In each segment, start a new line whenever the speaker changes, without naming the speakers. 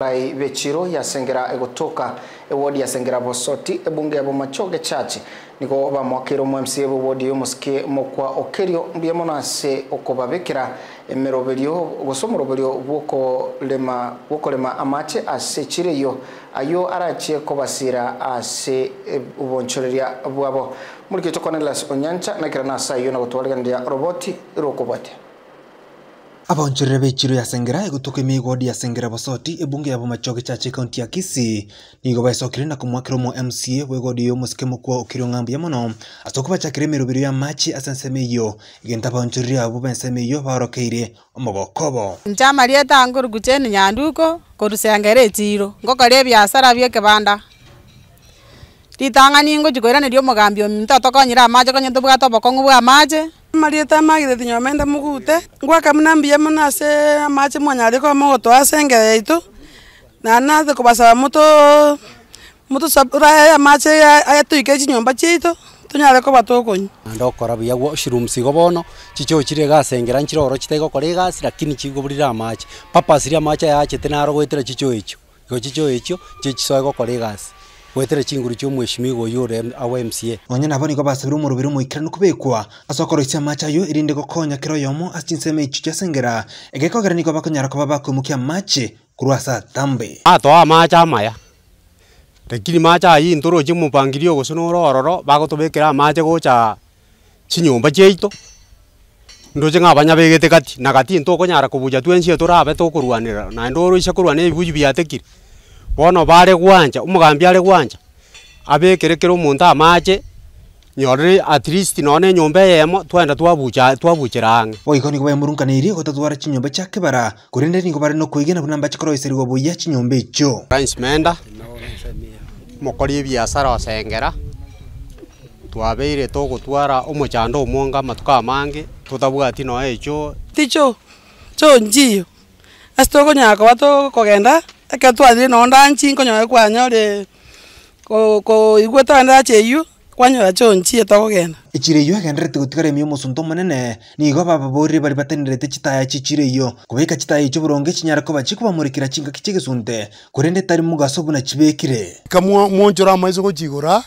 rai vechiro sengera egotoka ewodi sengera bosoti ebunge abo machoge chachi niko mwakiro mu MC ebo wodi yo yomusike mokwa okerio mbiye monase ase okobabekera emeroberio gose lema bwokorema lema amache ase yo ayo arache ko basira ase ubonchoreria bwabo murike chokonelas onyancha nakira na asayo nagotwariganira roboti rokobwate Abonchorere bechiro ya Sengera ĩgũtũkĩ mĩgodi ya Sengera Bosoti ĩbunge ya Bomachoki chache kaunti ya Kisii nigo baisokire na kumwakirwo MCA wegodi yo musike mukwo ukiryo ng'ambia mono asoku bachakire mĩrũbĩro ya machi asenseme iyo igenta baonchorere abo benseme iyo barokeire omogokobo
ntamarieta ngũrũku cheni nyanduko kũrũ Sengera ĩchiro ngokorĩa biasara bya kibanda ritang'ani ngũchikwira nĩrĩo mũgambi omi ntatokonyire amache konya tũbwate obokong'u bwa amache mariete magire thinya mende mugute ngwaka muna mbia muna ase amache mwanyari kwa mogoto ase engere yaitu na nathe kubasaba mutu mutu sabura amache ayatuike chinyomba chitu tunyare koba tukunywa ndokora buya gwo shirumsigo bono chichochire gasengera nchiroro chitegokora egasi lakini chigoburira amache papasi ria amache yachete naro gwetera chicho echo igo chicho echo chichisoe gokora egasi wetere chinguru cho mweshimigo yore awa
MCA onye naboni ko basubira mu rubiro mu ikirano asokoro isi amacha yo irinde gokonya kiro yomo asinseme ichi chasengera egekogerani ko bakonyara ko bakumukia machi kurwasa tambe
ato amacha amaya lakini macha ayi ntoro chi mupangilio gusuna ororo bagotubekera amache gocha chinyomba cheito ndoche ng'a abanyabegete gati na gati ntokonyara kobuya twensie torabe tokorwanera naende oro ishakorwana ebibuyu biatekire bono barekwanja omogambi arekwanja abekerekere omonto amache nyorere at least noone enyomba eyemo twaenda twabuchera ang'e
oiko nigo baemurunkanirie gotatwara chinyomba chia kebara kore nde nigo bare nokoiga nabo namba chikoroiseriwa buya chinyomba echo
prince menda mokori ebiasara osengera twabeire togotwara omochando omwongo amatuko amange totabwati noe echo ticho chonchiyo ase tokonyara koba tokogenda eke twathire no ndanchi nkonyoe kwanyore ko tanda cheiyu
kwanyora chonchi etogogenda echire iyo egenderete gotigara emio omosunto omonene nigo bababorire bari batenerete chitaya chichire iyo kobeka chitaya icho boronge chinyara koba chikobamurikera chingaki chigesunte korende tari mugaso buna chibekire kamwo mwonchora amaiso gochigora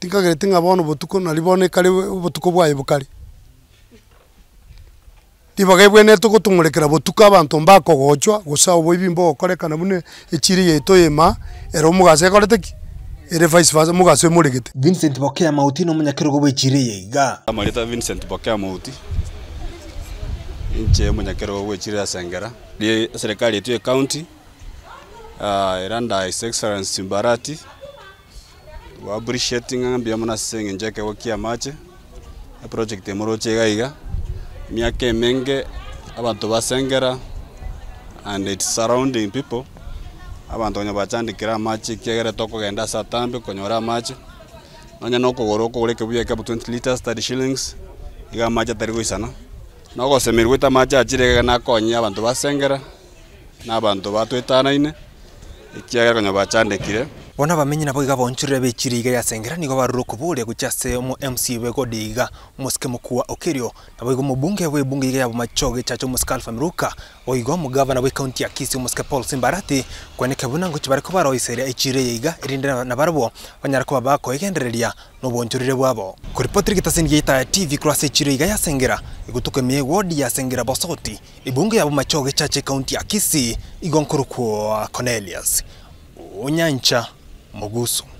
tinkagerete ng'a bono obotuko nari bono ekare obotuko bwaye bokare ribaga ibwene tugutung'urekera botuko abanto mbakogochwa gose obwo ebimbe ogokorekana buna echiri yaito ema ero omogaso ekorete ki ere vice versa omogaso emoregete Vincent Bokea Mauti na omonyakerogo bwa echiri
yaiga amarita Vincent Bokea Mauti inche omonyakerogo bwa echiri ya asengera ri serikali yetu ya county uh, ah, eranda his excellency Mbarati wa appreciating ng'ambia muna senge njeke wakia mache project emoroche gaiga miaka emenge abantu basengera and its surrounding people abantu onya bachandikire amache kiegere tokogenda ase atambe konyora amache nonye nokogora okogora ekebuya ekiabu 20 liters 30 shillings iga amache atari goisana nogosemerwa ete amache achiregega nakonye abantu basengera na abantu batwetanaine ekiegere konya bachandekire
bona abamenyi nabo iga bonchurire bechire iga yasengera nigo barurukubure guchase mu MC wego diga moske mukuwa okirio nabo igo mubunge we bunge iga yabo machoge chacho musike Alpha Miruka oigo mugavana we county ya Kisii moske Paul Simbarati kweneke bunango chibare ko baroiseria ichire iga irinde nabarwo banyara ko babako igendereria no bonchurire bwabo kuri Patrick Tasingi ya TV kurase ichire iga yasengera igutuke mie wodi yasengera bosoti ibunge yabo machoge chache county ya Kisii igonkuru kwa Cornelius Onyancha mogusu.